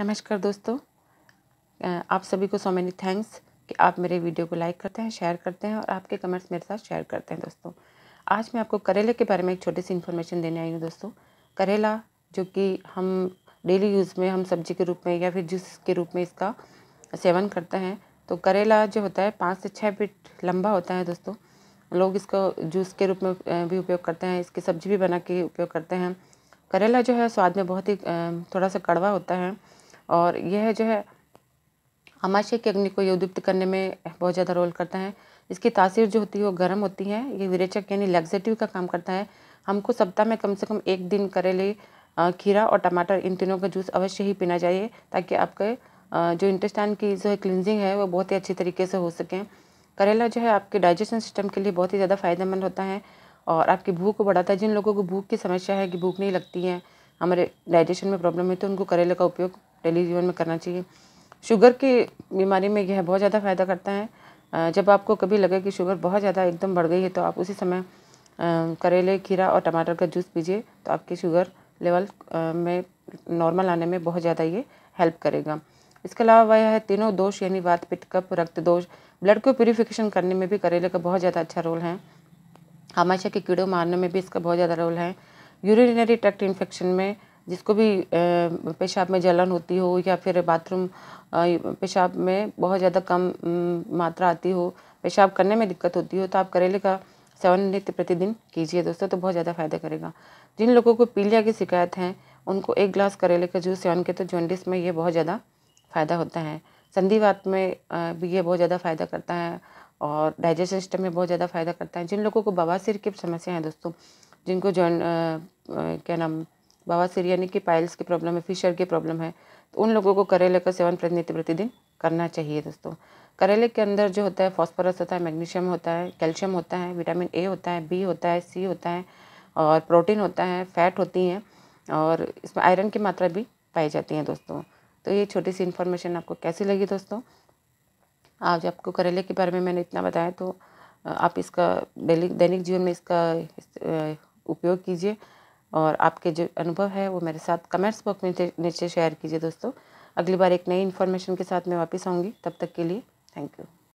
नमस्कार दोस्तों आप सभी को सो मैनी थैंक्स कि आप मेरे वीडियो को लाइक करते हैं शेयर करते हैं और आपके कमेंट्स मेरे साथ शेयर करते हैं दोस्तों आज मैं आपको करेले के बारे में एक छोटी सी इन्फॉर्मेशन देने आई हूँ दोस्तों करेला जो कि हम डेली यूज़ में हम सब्जी के रूप में या फिर जूस के रूप में इसका सेवन करते हैं तो करेला जो होता है पाँच से छः फीट लंबा होता है दोस्तों लोग इसको जूस के रूप में भी उपयोग करते हैं इसकी सब्जी भी बना के उपयोग करते हैं करेला जो है स्वाद में बहुत ही थोड़ा सा कड़वा होता है और यह जो है अमाशय की अग्नि को ये करने में बहुत ज़्यादा रोल करता है इसकी तासीर जो होती है वो गर्म होती है ये विरेचक यानी लग्जेटिव का काम करता है हमको सप्ताह में कम से कम एक दिन करेले खीरा और टमाटर इन तीनों का जूस अवश्य ही पीना चाहिए ताकि आपके जो इंटेस्टाइन की जो है क्लिनजिंग है वो बहुत ही अच्छी तरीके से हो सके करेला जो है आपके डाइजेशन सिस्टम के लिए बहुत ही ज़्यादा फ़ायदेमंद होता है और आपकी भूख को बढ़ाता है जिन लोगों को भूख की समस्या है कि भूख नहीं लगती है हमारे डाइजेशन में प्रॉब्लम है तो उनको करेले का उपयोग डेली जीवन में करना चाहिए शुगर की बीमारी में यह बहुत ज़्यादा फ़ायदा करता है जब आपको कभी लगे कि शुगर बहुत ज़्यादा एकदम बढ़ गई है तो आप उसी समय करेले खीरा और टमाटर का जूस पीजिए तो आपकी शुगर लेवल में नॉर्मल आने में बहुत ज़्यादा ये हेल्प करेगा इसके अलावा वह है तीनों दोष यानी वात पित्त कप रक्त दोष ब्लड को प्योरीफिकेशन करने में भी करेले का बहुत ज़्यादा अच्छा रोल है आमाशय के कीड़ों मारने में भी इसका बहुत ज़्यादा रोल है यूरिनरी ट्रैक्ट इन्फेक्शन में जिसको भी पेशाब में जलन होती हो या फिर बाथरूम पेशाब में बहुत ज़्यादा कम मात्रा आती हो पेशाब करने में दिक्कत होती हो तो आप करेले का सेवन नित्य प्रतिदिन कीजिए दोस्तों तो बहुत ज़्यादा फायदा करेगा जिन लोगों को पीलिया की शिकायत है उनको एक गिलास करेले का जूस सेवन के तो जॉन्डिस में ये बहुत ज़्यादा फ़ायदा होता है संधिवात में भी ये बहुत ज़्यादा फ़ायदा करता है और डाइजेशन सिस्टम में बहुत ज़्यादा फ़ायदा करता है जिन लोगों को बवासीर की समस्या है दोस्तों जिनको जॉन क्या नाम बाबा सिरियानी के पाइल्स की प्रॉब्लम है फिशर की प्रॉब्लम है तो उन लोगों को करेले का सेवन प्रतिनिधि प्रतिदिन करना चाहिए दोस्तों करेले के अंदर जो होता है फॉस्फोरस होता है मैग्नीशियम होता है कैल्शियम होता है विटामिन ए होता है बी होता है सी होता है और प्रोटीन होता है फैट होती हैं और इसमें आयरन की मात्रा भी पाई जाती है दोस्तों तो ये छोटी सी इन्फॉर्मेशन आपको कैसी लगी दोस्तों आज आपको करेले के बारे में मैंने इतना बताया तो आप इसका दैनिक दैनिक जीवन में इसका इस, उपयोग कीजिए और आपके जो अनुभव है वो मेरे साथ कमेंट्स बॉक्स में नीचे शेयर कीजिए दोस्तों अगली बार एक नई इन्फॉर्मेशन के साथ मैं वापस आऊँगी तब तक के लिए थैंक यू